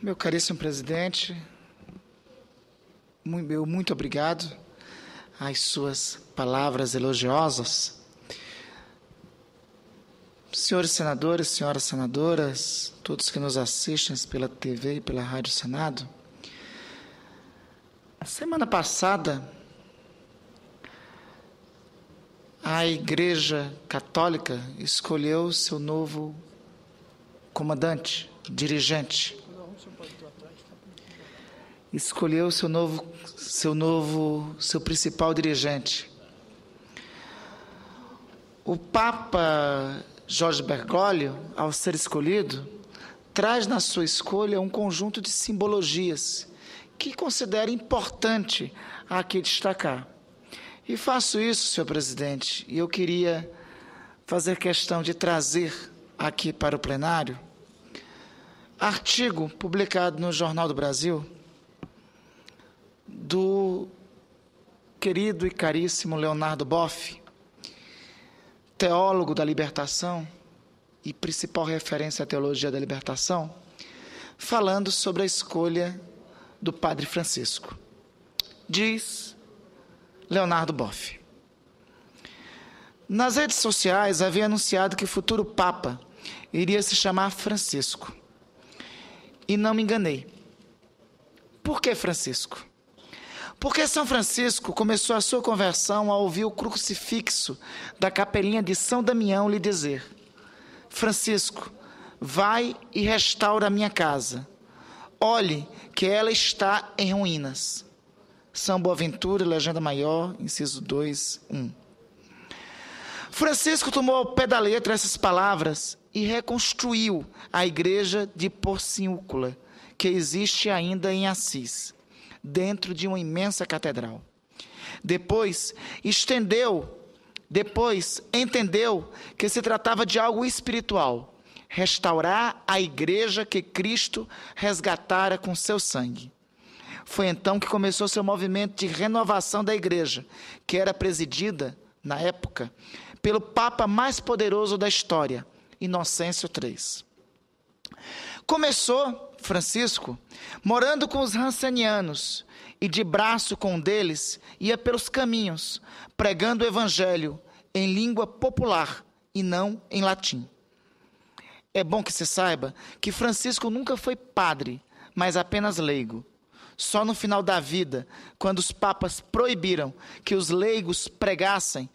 Meu caríssimo presidente, meu muito obrigado às suas palavras elogiosas. Senhores senadores, senhoras senadoras, todos que nos assistem pela TV e pela Rádio Senado, a semana passada, a Igreja Católica escolheu seu novo comandante, dirigente escolheu seu novo, seu novo, seu principal dirigente. O Papa Jorge Bergoglio, ao ser escolhido, traz na sua escolha um conjunto de simbologias que considera importante aqui destacar. E faço isso, senhor presidente, e eu queria fazer questão de trazer aqui para o plenário artigo publicado no Jornal do Brasil, do querido e caríssimo Leonardo Boff, teólogo da libertação e principal referência à teologia da libertação, falando sobre a escolha do Padre Francisco. Diz Leonardo Boff. Nas redes sociais havia anunciado que o futuro Papa iria se chamar Francisco. E não me enganei. Por que Francisco? Porque São Francisco começou a sua conversão ao ouvir o crucifixo da capelinha de São Damião lhe dizer: Francisco, vai e restaura a minha casa. Olhe que ela está em ruínas. São Boaventura, Legenda Maior, inciso 2, 1. Francisco tomou ao pé da letra essas palavras e reconstruiu a igreja de Porciúncula, que existe ainda em Assis dentro de uma imensa catedral. Depois, estendeu, depois entendeu que se tratava de algo espiritual restaurar a igreja que Cristo resgatara com seu sangue. Foi então que começou seu movimento de renovação da igreja, que era presidida, na época, pelo Papa mais poderoso da história, Inocêncio III. Começou Francisco, morando com os Hansenianos e de braço com um deles, ia pelos caminhos, pregando o evangelho em língua popular e não em latim. É bom que se saiba que Francisco nunca foi padre, mas apenas leigo. Só no final da vida, quando os papas proibiram que os leigos pregassem,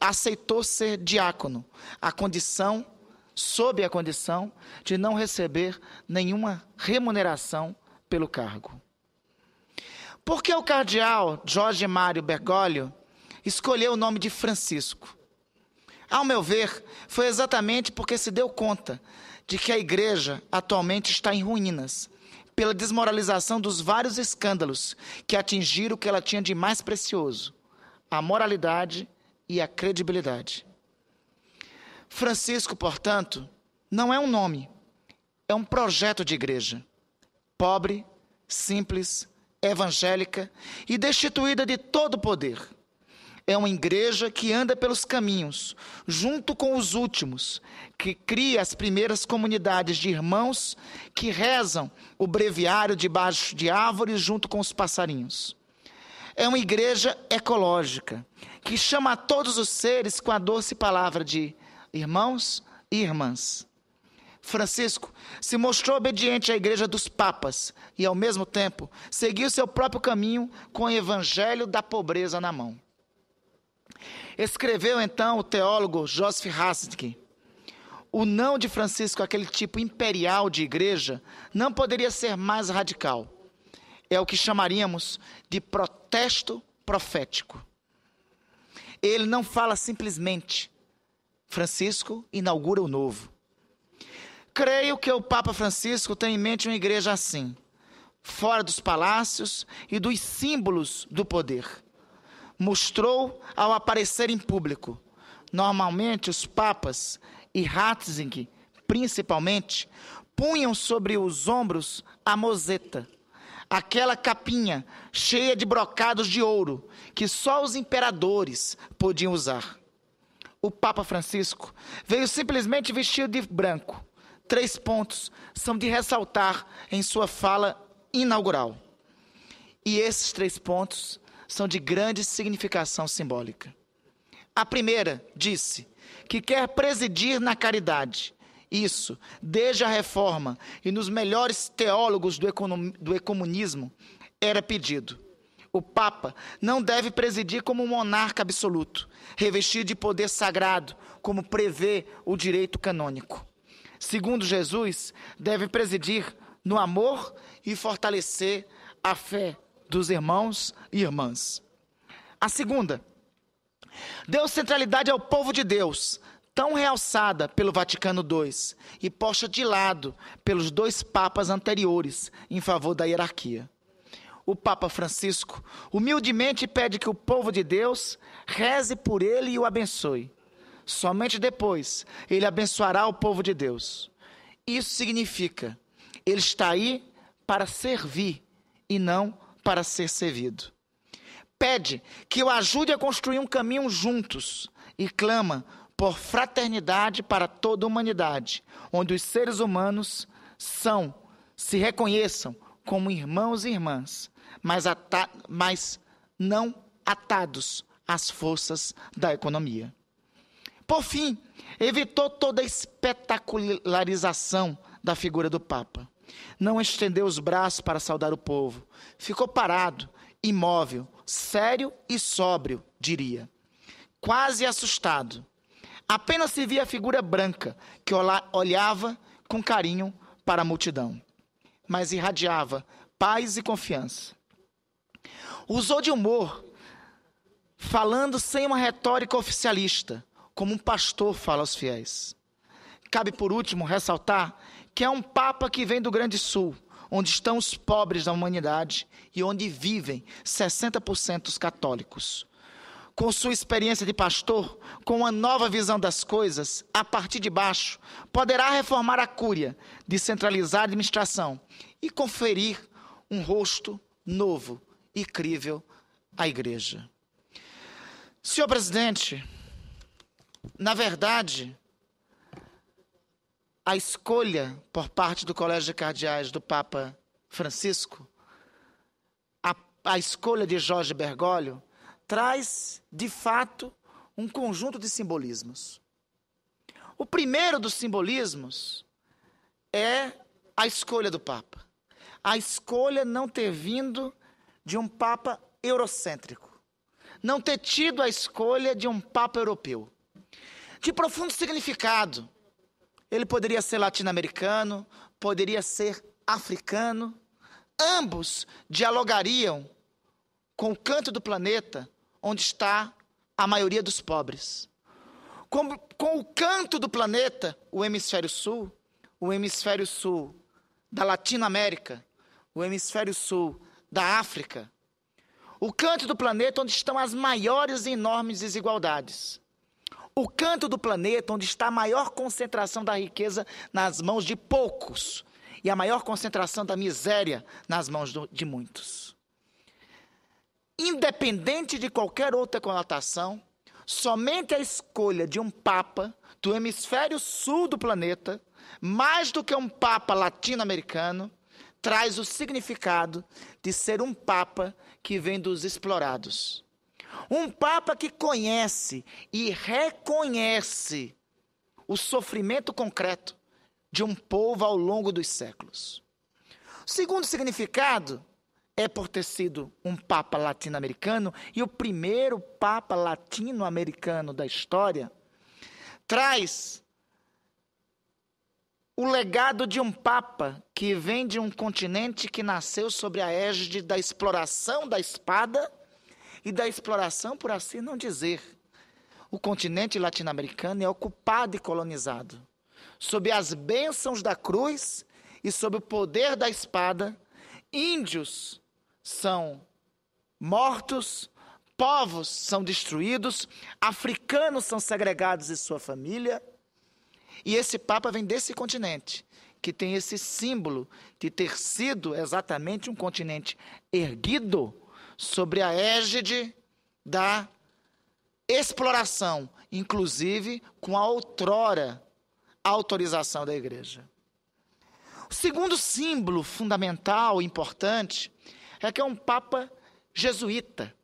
aceitou ser diácono, a condição sob a condição de não receber nenhuma remuneração pelo cargo. Por que o cardeal Jorge Mário Bergoglio escolheu o nome de Francisco? Ao meu ver, foi exatamente porque se deu conta de que a igreja atualmente está em ruínas, pela desmoralização dos vários escândalos que atingiram o que ela tinha de mais precioso: a moralidade e a credibilidade. Francisco, portanto, não é um nome, é um projeto de igreja. Pobre, simples, evangélica e destituída de todo poder. É uma igreja que anda pelos caminhos, junto com os últimos, que cria as primeiras comunidades de irmãos que rezam o breviário debaixo de árvores junto com os passarinhos. É uma igreja ecológica, que chama a todos os seres com a doce palavra de irmãos e irmãs. Francisco se mostrou obediente à Igreja dos Papas e, ao mesmo tempo, seguiu seu próprio caminho com o Evangelho da Pobreza na mão. Escreveu então o teólogo Joseph Hasek: O não de Francisco àquele tipo imperial de igreja não poderia ser mais radical. É o que chamaríamos de protesto profético. Ele não fala simplesmente, Francisco inaugura o novo. Creio que o Papa Francisco tem em mente uma igreja assim, fora dos palácios e dos símbolos do poder. Mostrou ao aparecer em público. Normalmente, os papas e Ratzinger, principalmente, punham sobre os ombros a moseta, aquela capinha cheia de brocados de ouro que só os imperadores podiam usar o Papa Francisco, veio simplesmente vestido de branco. Três pontos são de ressaltar em sua fala inaugural. E esses três pontos são de grande significação simbólica. A primeira disse que quer presidir na caridade. Isso, desde a reforma e nos melhores teólogos do, econom, do era pedido o Papa não deve presidir como um monarca absoluto, revestido de poder sagrado, como prevê o direito canônico. Segundo Jesus, deve presidir no amor e fortalecer a fé dos irmãos e irmãs. A segunda, deu centralidade ao povo de Deus, tão realçada pelo Vaticano II e posta de lado pelos dois papas anteriores em favor da hierarquia o Papa Francisco humildemente pede que o povo de Deus reze por ele e o abençoe. Somente depois ele abençoará o povo de Deus. Isso significa, ele está aí para servir e não para ser servido. Pede que o ajude a construir um caminho juntos e clama por fraternidade para toda a humanidade, onde os seres humanos são, se reconheçam como irmãos e irmãs, mas, mas não atados às forças da economia. Por fim, evitou toda a espetacularização da figura do Papa. Não estendeu os braços para saudar o povo. Ficou parado, imóvel, sério e sóbrio, diria. Quase assustado. Apenas se via a figura branca que olhava com carinho para a multidão, mas irradiava paz e confiança usou de humor, falando sem uma retórica oficialista, como um pastor fala aos fiéis. Cabe, por último, ressaltar que é um Papa que vem do Grande Sul, onde estão os pobres da humanidade e onde vivem 60% dos católicos. Com sua experiência de pastor, com uma nova visão das coisas, a partir de baixo, poderá reformar a cúria, descentralizar a administração e conferir um rosto novo e crível à igreja. Senhor presidente, na verdade, a escolha por parte do Colégio de Cardeais do Papa Francisco, a, a escolha de Jorge Bergoglio, traz, de fato, um conjunto de simbolismos. O primeiro dos simbolismos é a escolha do Papa. A escolha não ter vindo de um Papa eurocêntrico, não ter tido a escolha de um Papa europeu. De profundo significado, ele poderia ser latino-americano, poderia ser africano, ambos dialogariam com o canto do planeta onde está a maioria dos pobres. Com, com, o canto do planeta, o hemisfério sul, o hemisfério sul da Latino-América, o hemisfério sul da África, o canto do planeta onde estão as maiores e enormes desigualdades. O canto do planeta onde está a maior concentração da riqueza nas mãos de poucos e a maior concentração da miséria nas mãos do, de muitos. Independente de qualquer outra conotação, somente a escolha de um Papa do hemisfério sul do planeta, mais do que um Papa latino-americano, traz o significado de ser um papa que vem dos explorados. Um papa que conhece e reconhece o sofrimento concreto de um povo ao longo dos séculos. O segundo significado é por ter sido um papa latino-americano e o primeiro papa latino-americano da história, traz o legado de um Papa que vem de um continente que nasceu sobre a égide da exploração da espada e da exploração, por assim não dizer. O continente latino-americano é ocupado e colonizado. Sob as bênçãos da cruz e sob o poder da espada, índios são mortos, povos são destruídos, africanos são segregados e sua família e esse Papa vem desse continente, que tem esse símbolo de ter sido exatamente um continente erguido sobre a égide da exploração, inclusive com a outrora autorização da igreja. O segundo símbolo fundamental, importante, é que é um Papa jesuíta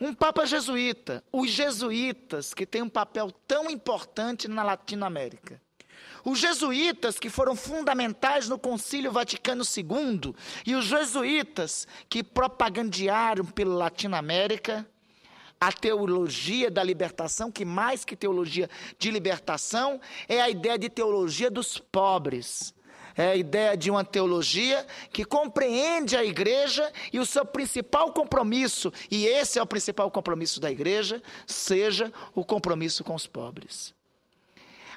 um Papa jesuíta, os jesuítas, que têm um papel tão importante na Latinoamérica. Os jesuítas que foram fundamentais no Concílio Vaticano II e os jesuítas que propagandearam pela Latinoamérica a teologia da libertação, que mais que teologia de libertação, é a ideia de teologia dos pobres, é a ideia de uma teologia que compreende a igreja e o seu principal compromisso, e esse é o principal compromisso da igreja, seja o compromisso com os pobres.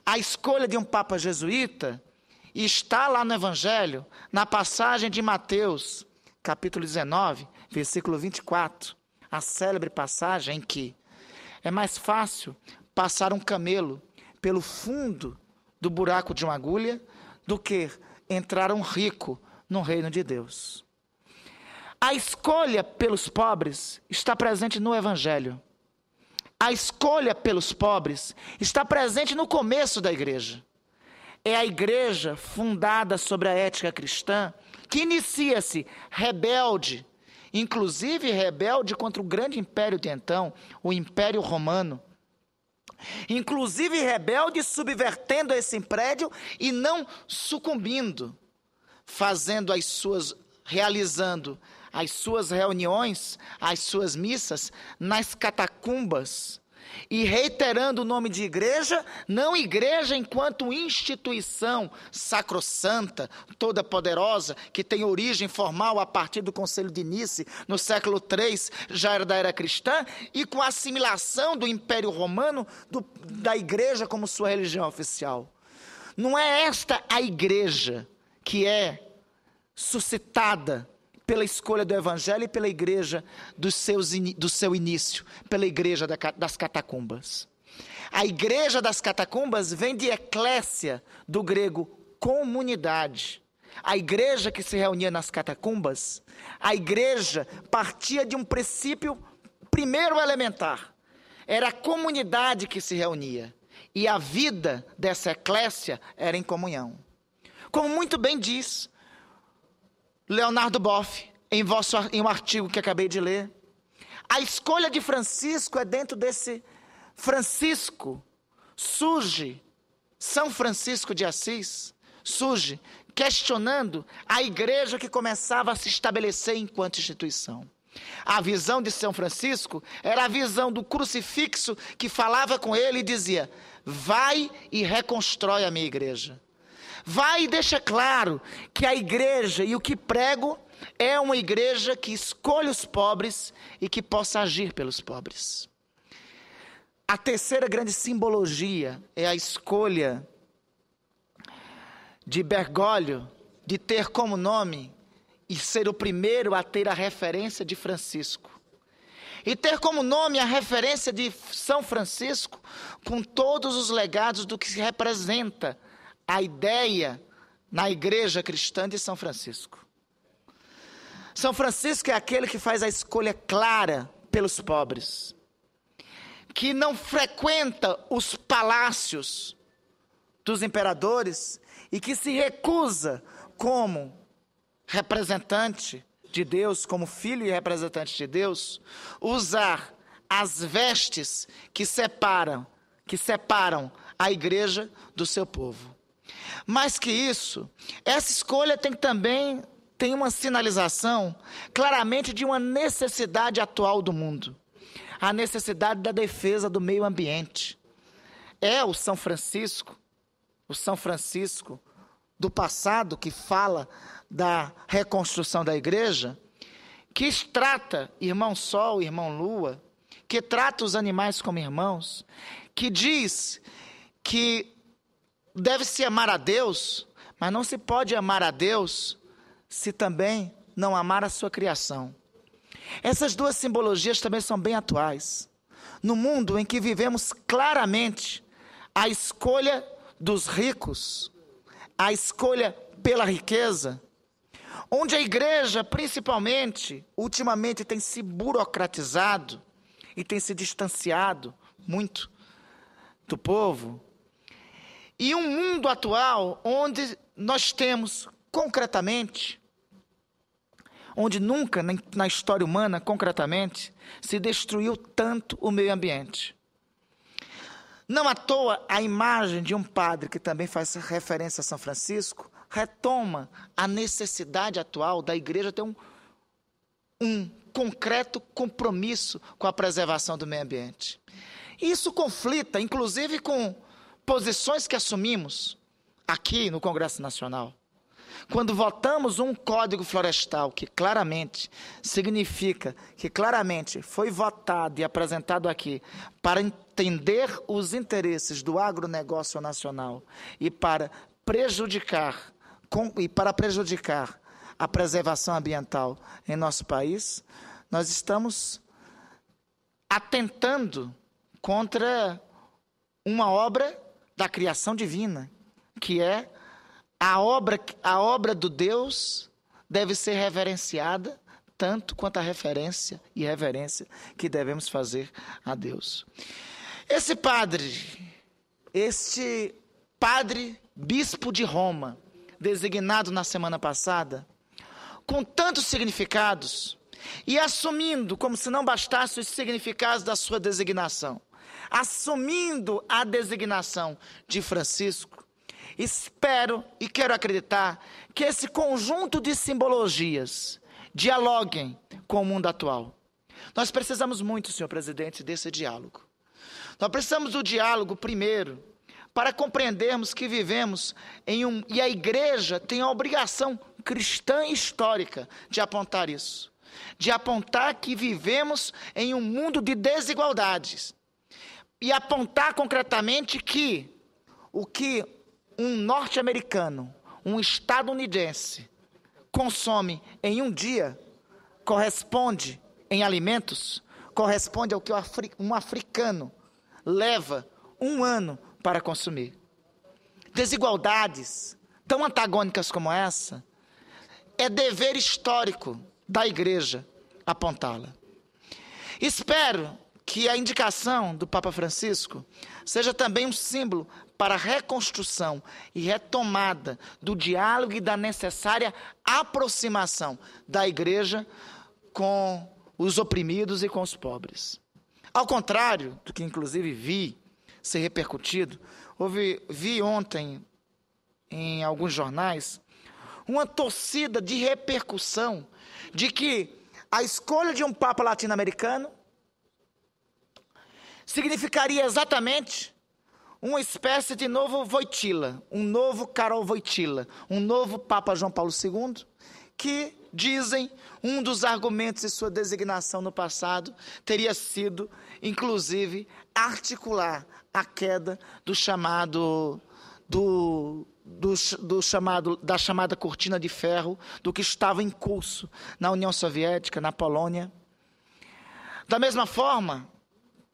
A escolha de um papa jesuíta está lá no evangelho, na passagem de Mateus, capítulo 19, versículo 24, a célebre passagem em que é mais fácil passar um camelo pelo fundo do buraco de uma agulha do que entraram ricos no reino de Deus. A escolha pelos pobres está presente no Evangelho. A escolha pelos pobres está presente no começo da igreja. É a igreja fundada sobre a ética cristã que inicia-se rebelde, inclusive rebelde contra o grande império de então, o Império Romano inclusive rebeldes, subvertendo esse prédio e não sucumbindo, fazendo as suas, realizando as suas reuniões, as suas missas nas catacumbas e reiterando o nome de igreja, não igreja enquanto instituição sacrossanta, toda poderosa, que tem origem formal a partir do Conselho de Nice, no século III, já era da era cristã, e com a assimilação do Império Romano do, da igreja como sua religião oficial. Não é esta a igreja que é suscitada pela escolha do Evangelho e pela igreja do, seus, do seu início, pela igreja da, das catacumbas. A igreja das catacumbas vem de eclésia, do grego comunidade. A igreja que se reunia nas catacumbas, a igreja partia de um princípio primeiro elementar. Era a comunidade que se reunia. E a vida dessa eclésia era em comunhão. Como muito bem diz Leonardo Boff, em, vosso, em um artigo que acabei de ler. A escolha de Francisco é dentro desse Francisco. Surge São Francisco de Assis, surge questionando a igreja que começava a se estabelecer enquanto instituição. A visão de São Francisco era a visão do crucifixo que falava com ele e dizia: Vai e reconstrói a minha igreja. Vai e deixa claro que a igreja e o que prego é uma igreja que escolhe os pobres e que possa agir pelos pobres. A terceira grande simbologia é a escolha de Bergoglio de ter como nome e ser o primeiro a ter a referência de Francisco. E ter como nome a referência de São Francisco, com todos os legados do que representa a ideia na igreja cristã de São Francisco. São Francisco é aquele que faz a escolha clara pelos pobres, que não frequenta os palácios dos imperadores e que se recusa como representante de Deus, como filho e representante de Deus, usar as vestes que separam, que separam a igreja do seu povo. Mais que isso, essa escolha tem também tem uma sinalização claramente de uma necessidade atual do mundo, a necessidade da defesa do meio ambiente. É o São Francisco, o São Francisco do passado que fala da reconstrução da igreja, que trata irmão sol, irmão lua, que trata os animais como irmãos, que diz que deve-se amar a Deus, mas não se pode amar a Deus se também não amar a sua criação. Essas duas simbologias também são bem atuais. No mundo em que vivemos claramente a escolha dos ricos, a escolha pela riqueza, onde a igreja, principalmente, ultimamente tem se burocratizado e tem se distanciado muito do povo, e um mundo atual onde nós temos concretamente, onde nunca na história humana, concretamente, se destruiu tanto o meio ambiente. Não à toa, a imagem de um padre que também faz referência a São Francisco retoma a necessidade atual da igreja ter um, um concreto compromisso com a preservação do meio ambiente. Isso conflita, inclusive, com posições que assumimos aqui no Congresso Nacional, quando votamos um código florestal que claramente significa que claramente foi votado e apresentado aqui para entender os interesses do agronegócio nacional e para prejudicar e para prejudicar a preservação ambiental em nosso país, nós estamos atentando contra uma obra da criação divina, que é a obra, a obra do Deus deve ser reverenciada tanto quanto a referência e reverência que devemos fazer a Deus. Esse padre, este padre bispo de Roma, designado na semana passada, com tantos significados, e assumindo como se não bastasse os significados da sua designação, assumindo a designação de Francisco. Espero e quero acreditar que esse conjunto de simbologias dialoguem com o mundo atual. Nós precisamos muito, senhor presidente, desse diálogo. Nós precisamos do diálogo primeiro para compreendermos que vivemos em um e a igreja tem a obrigação cristã histórica de apontar isso, de apontar que vivemos em um mundo de desigualdades, e apontar concretamente que o que um norte-americano, um estadunidense, consome em um dia corresponde em alimentos, corresponde ao que um africano leva um ano para consumir. Desigualdades tão antagônicas como essa, é dever histórico da igreja apontá-la. Espero que a indicação do Papa Francisco seja também um símbolo para a reconstrução e retomada do diálogo e da necessária aproximação da igreja com os oprimidos e com os pobres. Ao contrário do que inclusive vi ser repercutido, houve, vi ontem em alguns jornais uma torcida de repercussão de que a escolha de um Papa latino-americano significaria exatamente uma espécie de novo Voitila, um novo Carol Voitila, um novo Papa João Paulo II, que dizem um dos argumentos de sua designação no passado teria sido, inclusive, articular a queda do chamado do, do, do chamado da chamada cortina de ferro do que estava em curso na União Soviética, na Polônia. Da mesma forma,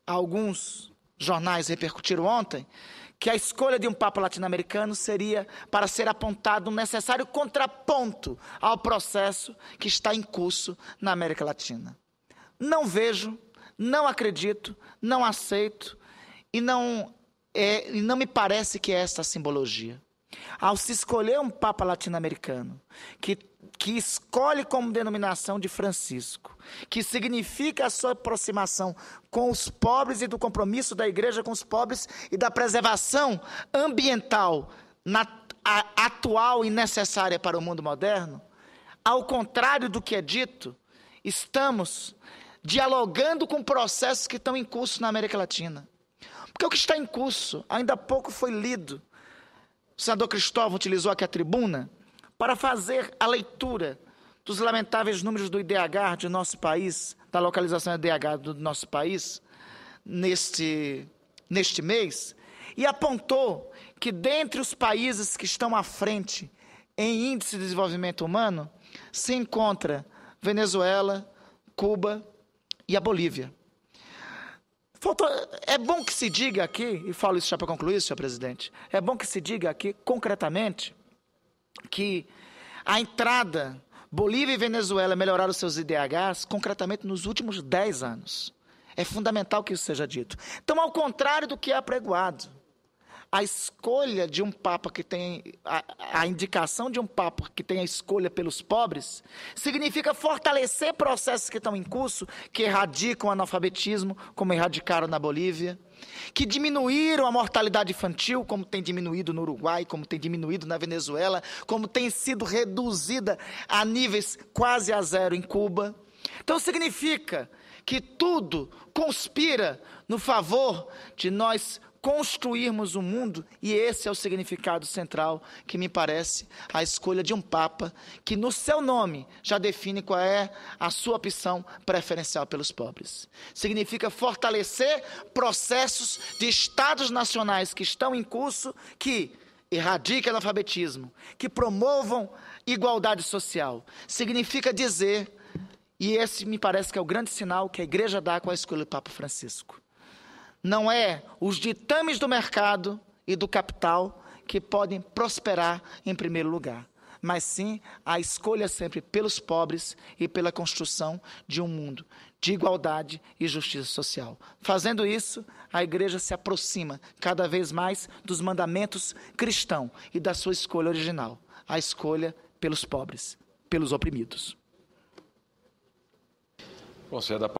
alguns jornais repercutiram ontem, que a escolha de um Papa latino-americano seria para ser apontado um necessário contraponto ao processo que está em curso na América Latina. Não vejo, não acredito, não aceito e não, é, e não me parece que é esta a simbologia. Ao se escolher um Papa latino-americano que, que escolhe como denominação de Francisco, que significa a sua aproximação com os pobres e do compromisso da igreja com os pobres e da preservação ambiental na, a, atual e necessária para o mundo moderno, ao contrário do que é dito, estamos dialogando com processos que estão em curso na América Latina. Porque o que está em curso ainda há pouco foi lido o senador Cristóvão utilizou aqui a tribuna para fazer a leitura dos lamentáveis números do IDH de nosso país, da localização do IDH do nosso país, neste, neste mês, e apontou que dentre os países que estão à frente em índice de desenvolvimento humano, se encontra Venezuela, Cuba e a Bolívia. Faltou, é bom que se diga aqui, e falo isso já para concluir, senhor presidente, é bom que se diga aqui concretamente que a entrada Bolívia e Venezuela melhoraram seus IDHs concretamente nos últimos 10 anos. É fundamental que isso seja dito. Então, ao contrário do que é apregoado, a escolha de um papa que tem a, a, indicação de um papa que tem a escolha pelos pobres significa fortalecer processos que estão em curso, que erradicam o analfabetismo, como erradicaram na Bolívia, que diminuíram a mortalidade infantil, como tem diminuído no Uruguai, como tem diminuído na Venezuela, como tem sido reduzida a níveis quase a zero em Cuba. Então significa que tudo conspira no favor de nós construirmos o um mundo, e esse é o significado central que me parece a escolha de um Papa que, no seu nome, já define qual é a sua opção preferencial pelos pobres. Significa fortalecer processos de estados nacionais que estão em curso, que erradiquem analfabetismo, que promovam igualdade social. Significa dizer, e esse me parece que é o grande sinal que a igreja dá com a escolha do Papa Francisco não é os ditames do mercado e do capital que podem prosperar em primeiro lugar, mas sim a escolha sempre pelos pobres e pela construção de um mundo de igualdade e justiça social. Fazendo isso, a igreja se aproxima cada vez mais dos mandamentos cristãos e da sua escolha original, a escolha pelos pobres, pelos oprimidos. Bom,